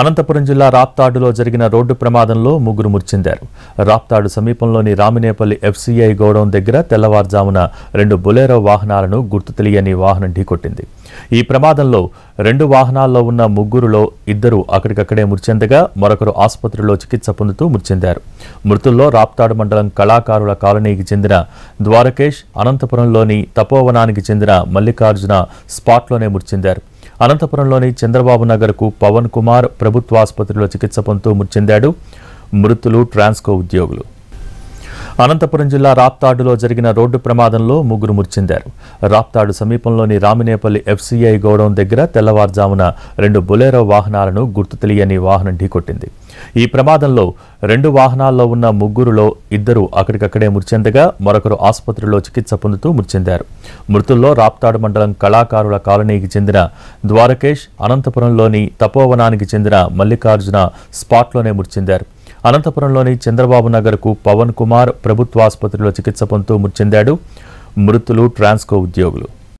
అనంతపురం జిల్లా రాప్తాడులో జరిగిన రోడ్డు ప్రమాదంలో ముగ్గురు మృతిచెందారు రాప్తాడు సమీపంలోని రామినేపల్లి ఎఫ్సీఐ గోడౌన్ దగ్గర తెల్లవారుజామున రెండు బొలేరో వాహనాలను గుర్తు తెలియని వాహనం ఢీకొట్టింది ఈ ప్రమాదంలో రెండు వాహనాల్లో ఉన్న ముగ్గురులో ఇద్దరు అక్కడికక్కడే మృతిచెందగా మరొకరు ఆసుపత్రిలో చికిత్స పొందుతూ మృతిచెందారు మృతుల్లో రాప్తాడు మండలం కళాకారుల కాలనీకి చెందిన ద్వారకేష్ అనంతపురంలోని తపోవనానికి చెందిన మల్లికార్జున స్పాట్లోనే మృతిచెందారు అనంతపురంలోని చంద్రబాబు నగర్కు పవన్ కుమార్ ప్రభుత్వాసుపత్రిలో చికిత్స పొందుతూ మృతి చెందాడు మృతులు ట్రాన్స్కో ఉద్యోగులు అనంతపురం జిల్లా రాప్తాడులో జరిగిన రోడ్డు ప్రమాదంలో ముగ్గురు మృతి చెందారు రాప్తాడు సమీపంలోని రామినేపల్లి ఎఫ్సీఐ గౌడౌన్ దగ్గర తెల్లవారుజామున రెండు బొలేరో వాహనాలను గుర్తు తెలియని వాహనం ఢీకొట్టింది ఈ ప్రమాదంలో రెండు వాహనాల్లో ఉన్న ముగ్గురులో ఇద్దరు అక్కడికక్కడే మృతిందగా మరొకరు ఆసుపత్రిలో చికిత్స పొందుతూ మృతి చెందారు మృతుల్లో రాప్తాడు మండలం కళాకారుల కాలనీకి చెందిన ద్వారకేష్ అనంతపురంలోని తపోవనానికి చెందిన మల్లికార్జున స్పాట్లోనే మృతి చెందారు అనంతపురంలోని చంద్రబాబు నగర్కు పవన్ కుమార్ ప్రభుత్వాసుపత్రిలో చికిత్స పొందుతూ మృతి చెందాడు మృతులు ట్రాన్స్కో ఉద్యోగులు